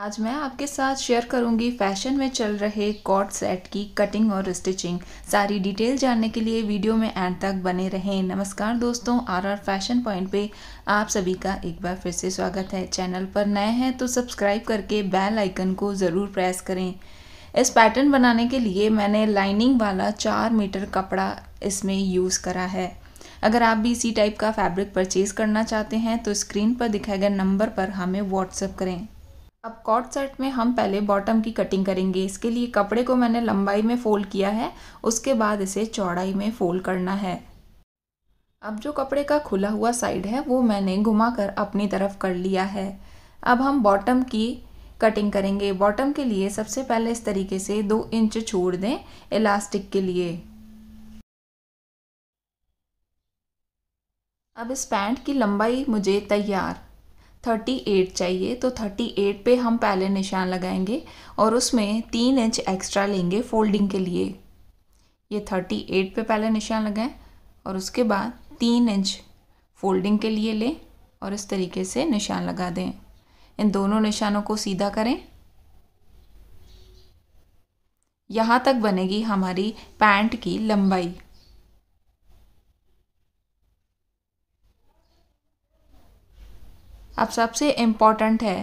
आज मैं आपके साथ शेयर करूंगी फैशन में चल रहे कॉट सेट की कटिंग और स्टिचिंग सारी डिटेल जानने के लिए वीडियो में एंड तक बने रहें नमस्कार दोस्तों आरआर फैशन पॉइंट पे आप सभी का एक बार फिर से स्वागत है चैनल पर नए हैं तो सब्सक्राइब करके बेल आइकन को ज़रूर प्रेस करें इस पैटर्न बनाने के लिए मैंने लाइनिंग वाला चार मीटर कपड़ा इसमें यूज़ करा है अगर आप भी इसी टाइप का फैब्रिक परचेज़ करना चाहते हैं तो स्क्रीन पर दिखाए गए नंबर पर हमें व्हाट्सअप करें अब कॉट सेट में हम पहले बॉटम की कटिंग करेंगे इसके लिए कपड़े को मैंने लंबाई में फ़ोल्ड किया है उसके बाद इसे चौड़ाई में फ़ोल्ड करना है अब जो कपड़े का खुला हुआ साइड है वो मैंने घुमाकर अपनी तरफ कर लिया है अब हम बॉटम की कटिंग करेंगे बॉटम के लिए सबसे पहले इस तरीके से दो इंच छोड़ दें इलास्टिक के लिए अब इस पैंट की लंबाई मुझे तैयार 38 चाहिए तो 38 पे हम पहले निशान लगाएंगे और उसमें तीन इंच एक्स्ट्रा लेंगे फोल्डिंग के लिए ये 38 पे पहले निशान लगाएं और उसके बाद तीन इंच फोल्डिंग के लिए लें और इस तरीके से निशान लगा दें इन दोनों निशानों को सीधा करें यहाँ तक बनेगी हमारी पैंट की लंबाई अब सबसे इम्पॉर्टेंट है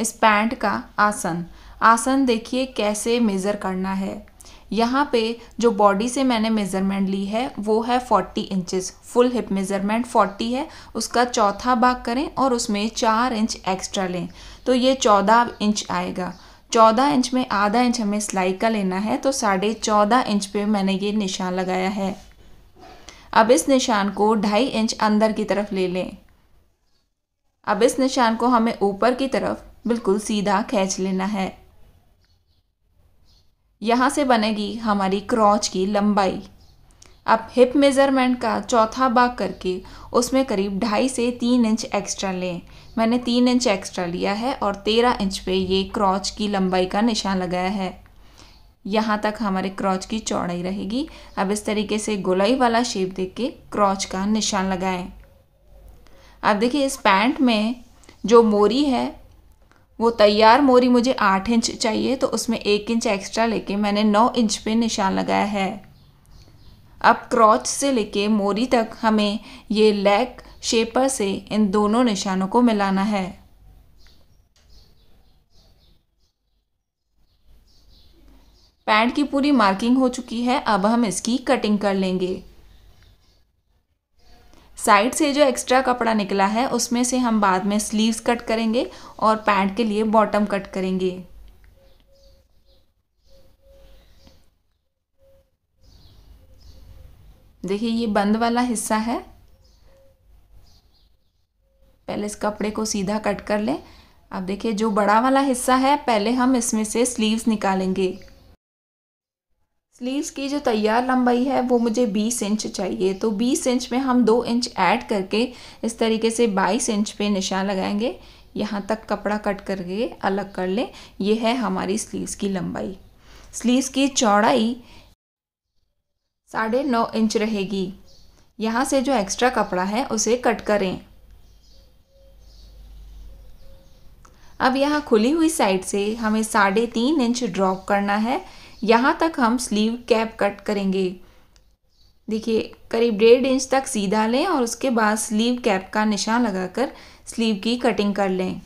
इस पैंट का आसन आसन देखिए कैसे मेज़र करना है यहाँ पे जो बॉडी से मैंने मेज़रमेंट ली है वो है 40 इंचेस फुल हिप मेज़रमेंट 40 है उसका चौथा भाग करें और उसमें चार इंच एक्स्ट्रा लें तो ये चौदह इंच आएगा चौदह इंच में आधा इंच हमें सिलाई का लेना है तो साढ़े चौदह इंच पे मैंने ये निशान लगाया है अब इस निशान को ढाई इंच अंदर की तरफ ले लें अब इस निशान को हमें ऊपर की तरफ बिल्कुल सीधा खींच लेना है यहाँ से बनेगी हमारी क्रॉच की लंबाई अब हिप मेज़रमेंट का चौथा भाग करके उसमें करीब ढाई से तीन इंच एक्स्ट्रा लें मैंने तीन इंच एक्स्ट्रा लिया है और तेरह इंच पे ये क्रॉच की लंबाई का निशान लगाया है यहाँ तक हमारे क्रॉच की चौड़ाई रहेगी अब इस तरीके से गोलाई वाला शेप देख के क्रॉच का निशान लगाएं आप देखिए इस पैंट में जो मोरी है वो तैयार मोरी मुझे आठ इंच चाहिए तो उसमें एक इंच एक्स्ट्रा लेके मैंने नौ इंच पे निशान लगाया है अब क्रॉच से लेके मोरी तक हमें ये लेग शेपर से इन दोनों निशानों को मिलाना है पैंट की पूरी मार्किंग हो चुकी है अब हम इसकी कटिंग कर लेंगे साइड से जो एक्स्ट्रा कपड़ा निकला है उसमें से हम बाद में स्लीव्स कट करेंगे और पैंट के लिए बॉटम कट करेंगे देखिए ये बंद वाला हिस्सा है पहले इस कपड़े को सीधा कट कर लें अब देखिए जो बड़ा वाला हिस्सा है पहले हम इसमें से स्लीव्स निकालेंगे स्लीव्स की जो तैयार लंबाई है वो मुझे 20 इंच चाहिए तो 20 इंच में हम दो इंच ऐड करके इस तरीके से 22 इंच पे निशान लगाएंगे यहाँ तक कपड़ा कट करके अलग कर लें ये है हमारी स्लीव्स की लंबाई स्लीव्स की चौड़ाई साढ़े नौ इंच रहेगी यहाँ से जो एक्स्ट्रा कपड़ा है उसे कट करें अब यहाँ खुली हुई साइड से हमें साढ़े तीन इंच ड्रॉप करना है यहाँ तक हम स्लीव कैप कट करेंगे देखिए करीब डेढ़ इंच तक सीधा लें और उसके बाद स्लीव कैप का निशान लगाकर स्लीव की कटिंग कर लें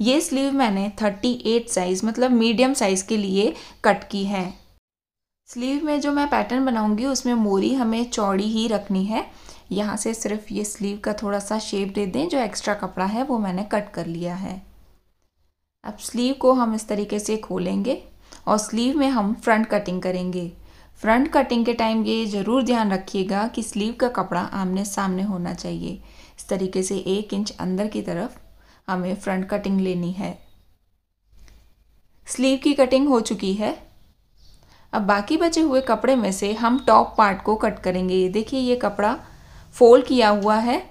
ये स्लीव मैंने 38 साइज़ मतलब मीडियम साइज़ के लिए कट की है स्लीव में जो मैं पैटर्न बनाऊंगी उसमें मोरी हमें चौड़ी ही रखनी है यहाँ से सिर्फ ये स्लीव का थोड़ा सा शेप दे दें जो एक्स्ट्रा कपड़ा है वो मैंने कट कर लिया है अब स्लीव को हम इस तरीके से खोलेंगे और स्लीव में हम फ्रंट कटिंग करेंगे फ्रंट कटिंग के टाइम ये ज़रूर ध्यान रखिएगा कि स्लीव का कपड़ा आमने सामने होना चाहिए इस तरीके से एक इंच अंदर की तरफ हमें फ्रंट कटिंग लेनी है स्लीव की कटिंग हो चुकी है अब बाकी बचे हुए कपड़े में से हम टॉप पार्ट को कट करेंगे देखिए ये कपड़ा फोल्ड किया हुआ है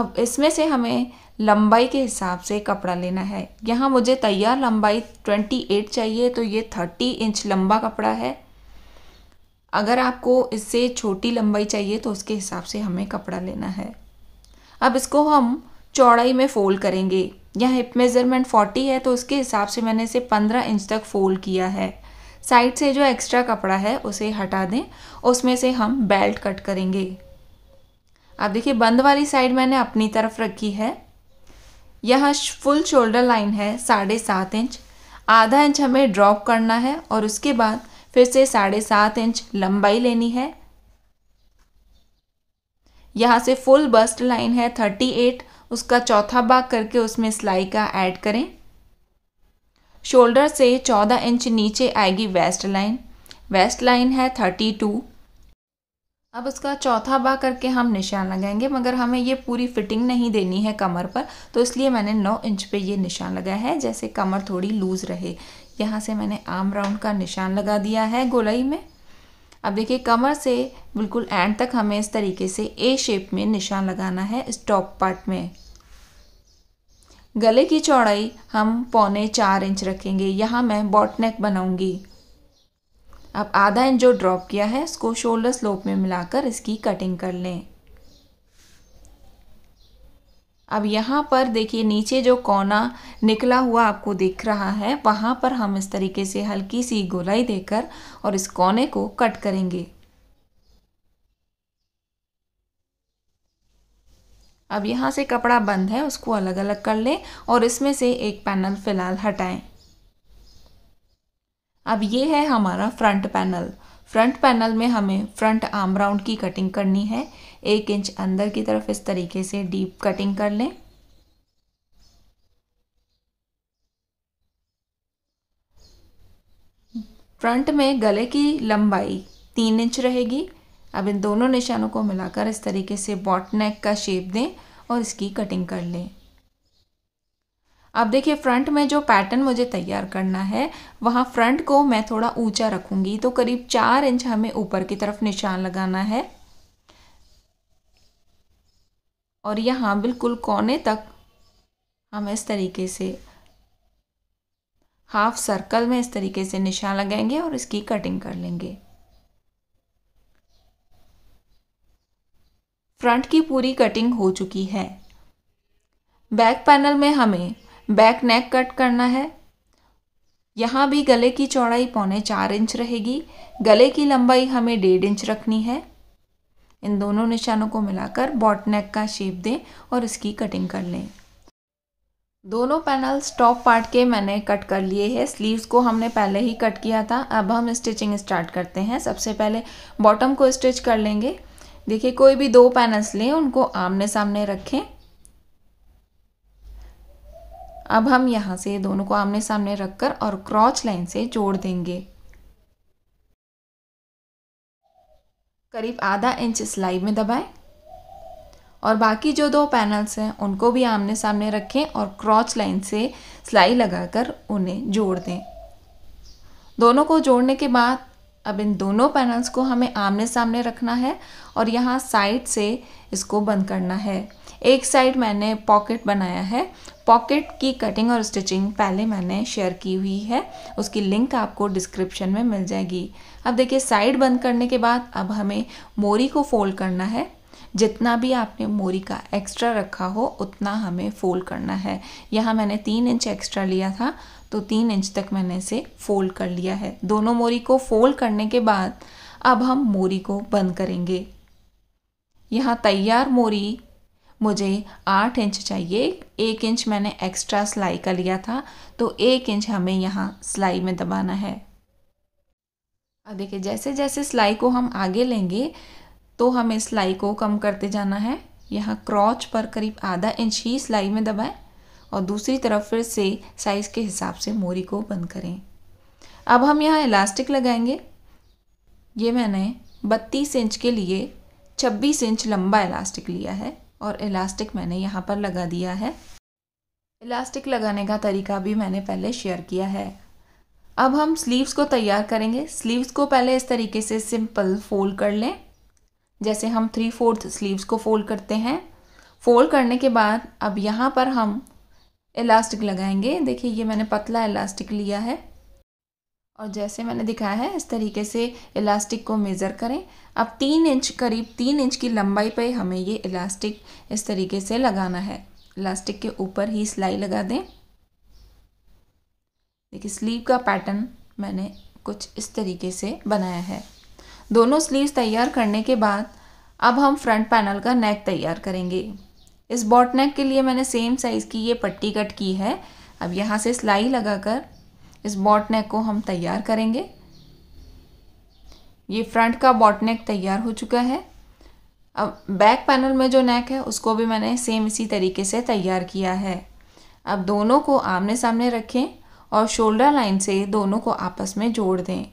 अब इसमें से हमें लंबाई के हिसाब से कपड़ा लेना है यहाँ मुझे तैयार लंबाई 28 चाहिए तो ये 30 इंच लंबा कपड़ा है अगर आपको इससे छोटी लंबाई चाहिए तो उसके हिसाब से हमें कपड़ा लेना है अब इसको हम चौड़ाई में फ़ोल्ड करेंगे यहाँ हिप मेज़रमेंट 40 है तो उसके हिसाब से मैंने इसे 15 इंच तक फ़ोल्ड किया है साइड से जो एक्स्ट्रा कपड़ा है उसे हटा दें उसमें से हम बेल्ट कट करेंगे आप देखिए बंद वाली साइड मैंने अपनी तरफ रखी है यह फुल शोल्डर लाइन है साढ़े सात इंच आधा इंच हमें ड्रॉप करना है और उसके बाद फिर से साढ़े सात इंच लंबाई लेनी है यहाँ से फुल बस्ट लाइन है थर्टी एट उसका चौथा भाग करके उसमें सिलाई का ऐड करें शोल्डर से चौदह इंच नीचे आएगी वेस्ट लाइन वेस्ट लाइन है थर्टी टू अब उसका चौथा बा करके हम निशान लगाएंगे मगर हमें ये पूरी फिटिंग नहीं देनी है कमर पर तो इसलिए मैंने नौ इंच पे ये निशान लगाया है जैसे कमर थोड़ी लूज़ रहे यहाँ से मैंने आर्म राउंड का निशान लगा दिया है गोलाई में अब देखिए कमर से बिल्कुल एंड तक हमें इस तरीके से ए शेप में निशान लगाना है इस टॉप पार्ट में गले की चौड़ाई हम पौने चार इंच रखेंगे यहाँ मैं बॉटनेक बनाऊँगी अब आधा इंच जो ड्रॉप किया है इसको शोल्डर स्लोप में मिलाकर इसकी कटिंग कर लें अब यहाँ पर देखिए नीचे जो कोना निकला हुआ आपको दिख रहा है वहाँ पर हम इस तरीके से हल्की सी गोलाई देकर और इस कोने को कट करेंगे अब यहाँ से कपड़ा बंद है उसको अलग अलग कर लें और इसमें से एक पैनल फ़िलहाल हटाएं अब ये है हमारा फ्रंट पैनल फ्रंट पैनल में हमें फ्रंट आर्म राउंड की कटिंग करनी है एक इंच अंदर की तरफ इस तरीके से डीप कटिंग कर लें फ्रंट में गले की लंबाई तीन इंच रहेगी अब इन दोनों निशानों को मिलाकर इस तरीके से बॉट नेक का शेप दें और इसकी कटिंग कर लें अब देखिए फ्रंट में जो पैटर्न मुझे तैयार करना है वहाँ फ्रंट को मैं थोड़ा ऊंचा रखूँगी तो करीब चार इंच हमें ऊपर की तरफ निशान लगाना है और यहाँ बिल्कुल कोने तक हम इस तरीके से हाफ सर्कल में इस तरीके से निशान लगाएंगे और इसकी कटिंग कर लेंगे फ्रंट की पूरी कटिंग हो चुकी है बैक पैनल में हमें बैक नेक कट करना है यहाँ भी गले की चौड़ाई पौने चार इंच रहेगी गले की लंबाई हमें डेढ़ इंच रखनी है इन दोनों निशानों को मिलाकर बॉट नेक का शेप दें और इसकी कटिंग कर लें दोनों पैनल्स टॉप पार्ट के मैंने कट कर लिए हैं स्लीव्स को हमने पहले ही कट किया था अब हम स्टिचिंग स्टार्ट करते हैं सबसे पहले बॉटम को स्टिच कर लेंगे देखिए कोई भी दो पैनल्स लें उनको आमने सामने रखें अब हम यहाँ से दोनों को आमने सामने रखकर और क्रॉच लाइन से जोड़ देंगे करीब आधा इंच स्लाइड में दबाएं और बाकी जो दो पैनल्स हैं उनको भी आमने सामने रखें और क्रॉच लाइन से सिलाई लगाकर उन्हें जोड़ दें दोनों को जोड़ने के बाद अब इन दोनों पैनल्स को हमें आमने सामने रखना है और यहाँ साइड से इसको बंद करना है एक साइड मैंने पॉकेट बनाया है पॉकेट की कटिंग और स्टिचिंग पहले मैंने शेयर की हुई है उसकी लिंक आपको डिस्क्रिप्शन में मिल जाएगी अब देखिए साइड बंद करने के बाद अब हमें मोरी को फोल्ड करना है जितना भी आपने मोरी का एक्स्ट्रा रखा हो उतना हमें फोल्ड करना है यहाँ मैंने तीन इंच एक्स्ट्रा लिया था तो तीन इंच तक मैंने इसे फोल्ड कर लिया है दोनों मोरी को फोल्ड करने के बाद अब हम मोरी को बंद करेंगे यहाँ तैयार मोरी मुझे आठ इंच चाहिए एक इंच मैंने एक्स्ट्रा सिलाई का लिया था तो एक इंच हमें यहाँ सिलाई में दबाना है अब देखिए जैसे जैसे सिलाई को हम आगे लेंगे तो हमें सिलाई को कम करते जाना है यहाँ क्रॉच पर करीब आधा इंच ही सिलाई में दबाएं और दूसरी तरफ फिर से साइज़ के हिसाब से मोरी को बंद करें अब हम यहाँ इलास्टिक लगाएंगे ये मैंने बत्तीस इंच के लिए छब्बीस इंच लंबा इलास्टिक लिया है और इलास्टिक मैंने यहाँ पर लगा दिया है इलास्टिक लगाने का तरीका भी मैंने पहले शेयर किया है अब हम स्लीव्स को तैयार करेंगे स्लीव्स को पहले इस तरीके से सिंपल फोल्ड कर लें जैसे हम थ्री फोर्थ स्लीव्स को फोल्ड करते हैं फोल्ड करने के बाद अब यहाँ पर हम इलास्टिक लगाएंगे देखिए ये मैंने पतला इलास्टिक लिया है और जैसे मैंने दिखाया है इस तरीके से इलास्टिक को मेज़र करें अब तीन इंच करीब तीन इंच की लंबाई पर हमें ये इलास्टिक इस तरीके से लगाना है इलास्टिक के ऊपर ही सिलाई लगा दें देखिए स्लीव का पैटर्न मैंने कुछ इस तरीके से बनाया है दोनों स्लीव्स तैयार करने के बाद अब हम फ्रंट पैनल का नेक तैयार करेंगे इस बॉट नेक के लिए मैंने सेम साइज़ की ये पट्टी कट की है अब यहाँ से सिलाई लगाकर इस बॉटनेक को हम तैयार करेंगे ये फ्रंट का बॉटनेक तैयार हो चुका है अब बैक पैनल में जो नेक है उसको भी मैंने सेम इसी तरीके से तैयार किया है अब दोनों को आमने सामने रखें और शोल्डर लाइन से दोनों को आपस में जोड़ दें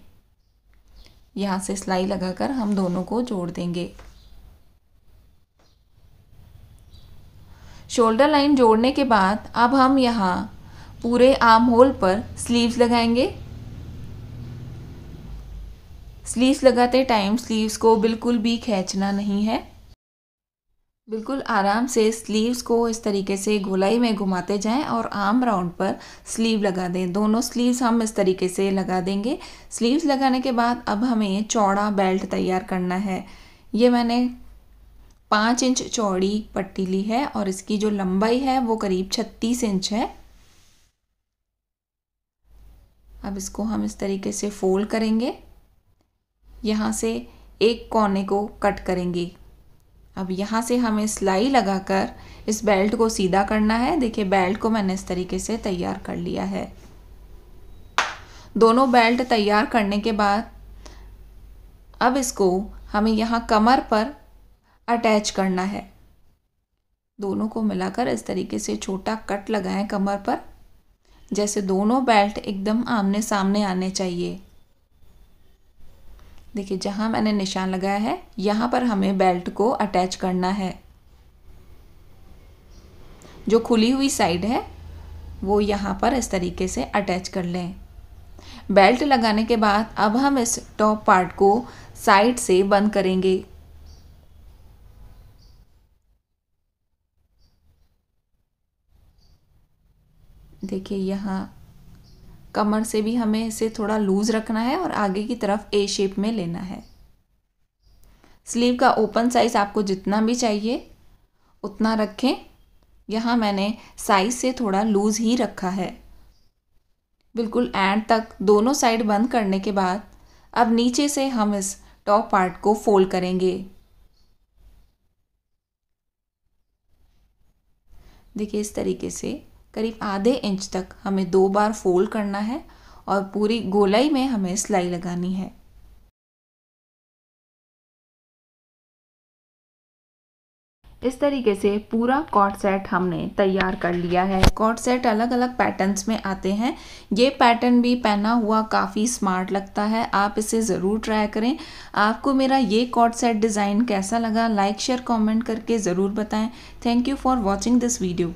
यहाँ से सिलाई लगाकर हम दोनों को जोड़ देंगे शोल्डर लाइन जोड़ने के बाद अब हम यहाँ पूरे आर्म होल पर स्लीव्स लगाएंगे स्लीव्स लगाते टाइम स्लीव्स को बिल्कुल भी खींचना नहीं है बिल्कुल आराम से स्लीव्स को इस तरीके से गोलाई में घुमाते जाएं और आर्म राउंड पर स्लीव लगा दें दोनों स्लीव्स हम इस तरीके से लगा देंगे स्लीव्स लगाने के बाद अब हमें चौड़ा बेल्ट तैयार करना है ये मैंने पाँच इंच चौड़ी पट्टी ली है और इसकी जो लंबाई है वो करीब छत्तीस इंच है अब इसको हम इस तरीके से फोल्ड करेंगे यहाँ से एक कोने को कट करेंगे अब यहाँ से हमें सिलाई लगाकर इस बेल्ट को सीधा करना है देखिए बेल्ट को मैंने इस तरीके से तैयार कर लिया है दोनों बेल्ट तैयार करने के बाद अब इसको हमें यहाँ कमर पर अटैच करना है दोनों को मिलाकर इस तरीके से छोटा कट लगाएं कमर पर जैसे दोनों बेल्ट एकदम आमने सामने आने चाहिए देखिए जहाँ मैंने निशान लगाया है यहाँ पर हमें बेल्ट को अटैच करना है जो खुली हुई साइड है वो यहाँ पर इस तरीके से अटैच कर लें बेल्ट लगाने के बाद अब हम इस टॉप पार्ट को साइड से बंद करेंगे देखिए यहाँ कमर से भी हमें इसे थोड़ा लूज़ रखना है और आगे की तरफ ए शेप में लेना है स्लीव का ओपन साइज़ आपको जितना भी चाहिए उतना रखें यहाँ मैंने साइज़ से थोड़ा लूज़ ही रखा है बिल्कुल एंड तक दोनों साइड बंद करने के बाद अब नीचे से हम इस टॉप पार्ट को फोल्ड करेंगे देखिए इस तरीके से करीब आधे इंच तक हमें दो बार फोल्ड करना है और पूरी गोलाई में हमें सिलाई लगानी है इस तरीके से पूरा कॉट सेट हमने तैयार कर लिया है कॉट सेट अलग अलग पैटर्न्स में आते हैं ये पैटर्न भी पहना हुआ काफ़ी स्मार्ट लगता है आप इसे ज़रूर ट्राई करें आपको मेरा ये कॉट सेट डिज़ाइन कैसा लगा लाइक शेयर कमेंट करके ज़रूर बताएं thank you for watching this video